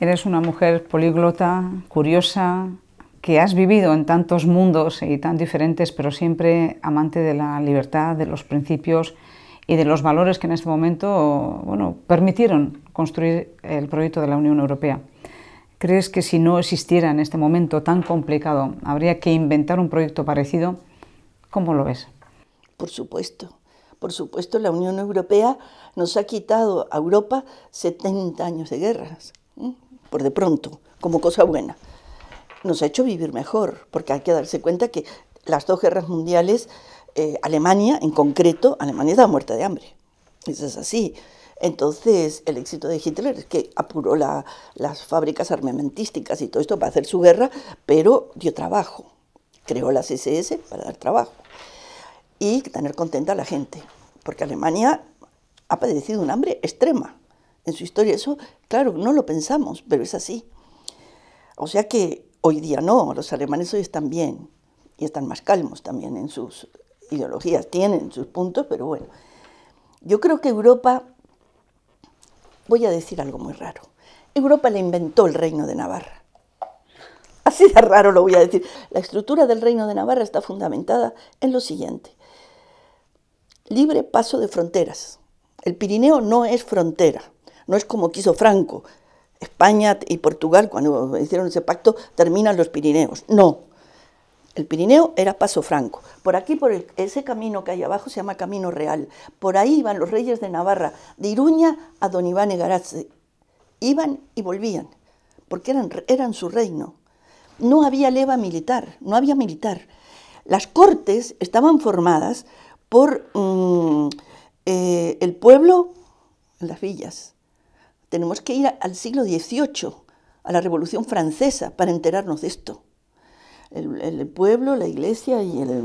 Eres una mujer políglota, curiosa, que has vivido en tantos mundos y tan diferentes, pero siempre amante de la libertad, de los principios y de los valores que en este momento bueno, permitieron construir el proyecto de la Unión Europea. ¿Crees que si no existiera en este momento tan complicado, habría que inventar un proyecto parecido? ¿Cómo lo ves? Por supuesto. Por supuesto, la Unión Europea nos ha quitado a Europa 70 años de guerras. ¿eh? por de pronto, como cosa buena, nos ha hecho vivir mejor, porque hay que darse cuenta que las dos guerras mundiales, eh, Alemania en concreto, Alemania estaba muerta de hambre. Eso es así. Entonces, el éxito de Hitler es que apuró las fábricas armamentísticas y todo esto para hacer su guerra, pero dio trabajo. Creó las SS para dar trabajo y tener contenta a la gente, porque Alemania ha padecido un hambre extrema en su historia. Eso Claro, no lo pensamos, pero es así. O sea que hoy día no, los alemanes hoy están bien y están más calmos también en sus ideologías, tienen sus puntos, pero bueno. Yo creo que Europa, voy a decir algo muy raro, Europa le inventó el reino de Navarra. Así de raro lo voy a decir. La estructura del reino de Navarra está fundamentada en lo siguiente. Libre paso de fronteras. El Pirineo no es frontera no es como quiso Franco. España y Portugal, cuando hicieron ese pacto, terminan los Pirineos. No. El Pirineo era Paso Franco. Por aquí, por ese camino que hay abajo, se llama Camino Real. Por ahí iban los reyes de Navarra, de Iruña a Don Iván Egarazzi. Iban y volvían, porque eran, su reino. No había leva militar, no había militar. Las cortes estaban formadas por mm, eh, el pueblo, las villas, tenemos que ir al siglo XVIII, a la Revolución Francesa, para enterarnos de esto. El, pueblo, la iglesia y el,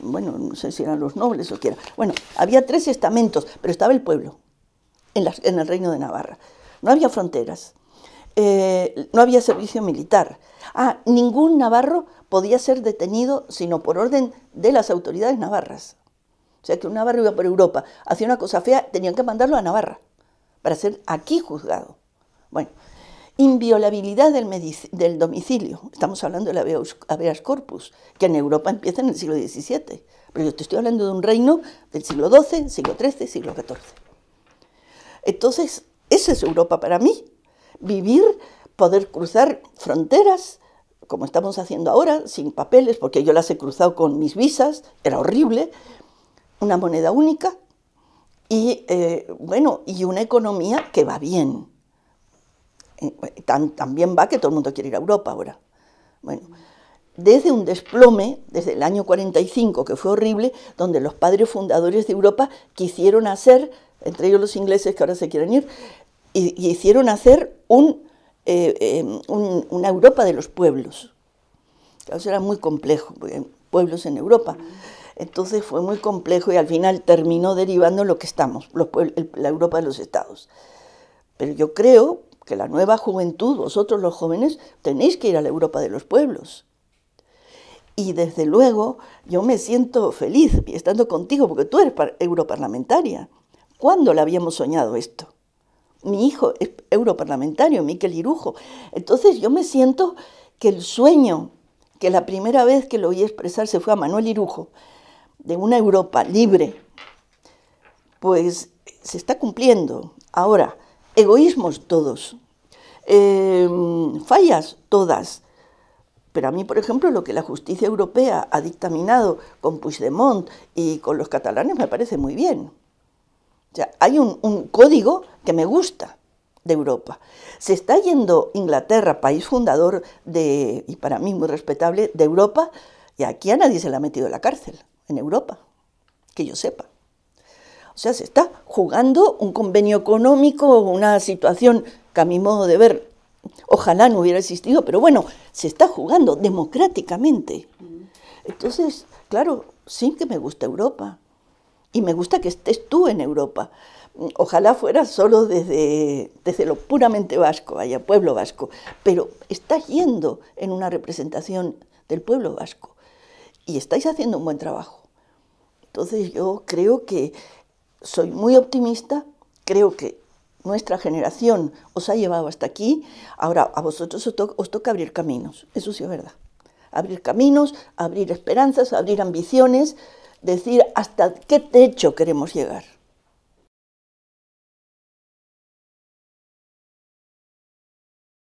bueno, no sé si eran los nobles o quieran. Bueno, había tres estamentos, pero estaba el pueblo en, el reino de Navarra. No había fronteras, eh, no había servicio militar. Ah, ningún navarro podía ser detenido sino por orden de las autoridades navarras. O sea que un navarro iba por Europa, hacía una cosa fea, tenían que mandarlo a Navarra para ser aquí juzgado. Bueno, inviolabilidad del, domicilio. Estamos hablando del habeas, corpus, que en Europa empieza en el siglo XVII. Pero yo te estoy hablando de un reino del siglo XII, siglo XIII, siglo XIV. Entonces, esa es Europa para mí. Vivir, poder cruzar fronteras, como estamos haciendo ahora, sin papeles, porque yo las he cruzado con mis visas, era horrible. Una moneda única, y, eh, bueno, y una economía que va bien. Eh, eh, también va que todo el mundo quiere ir a Europa ahora. Bueno, desde un desplome, desde el año 45, que fue horrible, donde los padres fundadores de Europa quisieron hacer, entre ellos los ingleses que ahora se quieren ir, y, hicieron hacer un, una Europa de los pueblos. eso era muy complejo, pueblos en Europa. Entonces fue muy complejo y al final terminó derivando lo que estamos, la Europa de los Estados. Pero yo creo que la nueva juventud, vosotros los jóvenes, tenéis que ir a la Europa de los pueblos. Y desde luego yo me siento feliz estando contigo porque tú eres europarlamentaria. ¿Cuándo la habíamos soñado esto? Mi hijo es europarlamentario, Miquel Irujo. Entonces yo me siento que el sueño, que la primera vez que lo oí expresarse fue a Manuel Irujo, de una Europa libre, pues se está cumpliendo. Ahora, egoísmos todos, em, fallas todas. Pero a mí, por ejemplo, lo que la justicia europea ha dictaminado con Puigdemont y con los catalanes me parece muy bien. O hay un, código que me gusta de Europa. Se está yendo Inglaterra, país fundador de, y para mí muy respetable, de Europa, y aquí a nadie se le ha metido en la cárcel en Europa, que yo sepa. O sea, se está jugando un convenio económico, una situación que a mi modo de ver, ojalá no hubiera existido, pero bueno, se está jugando democráticamente. Entonces, claro, sí que me gusta Europa. Y me gusta que estés tú en Europa. Ojalá fuera solo desde, desde lo puramente vasco, vaya, pueblo vasco. Pero estás yendo en una representación del pueblo vasco y estáis haciendo un buen trabajo. Entonces yo creo que soy muy optimista, creo que nuestra generación os ha llevado hasta aquí, ahora a vosotros os, toca abrir caminos, eso sí es verdad. Abrir caminos, abrir esperanzas, abrir ambiciones, decir hasta qué techo queremos llegar.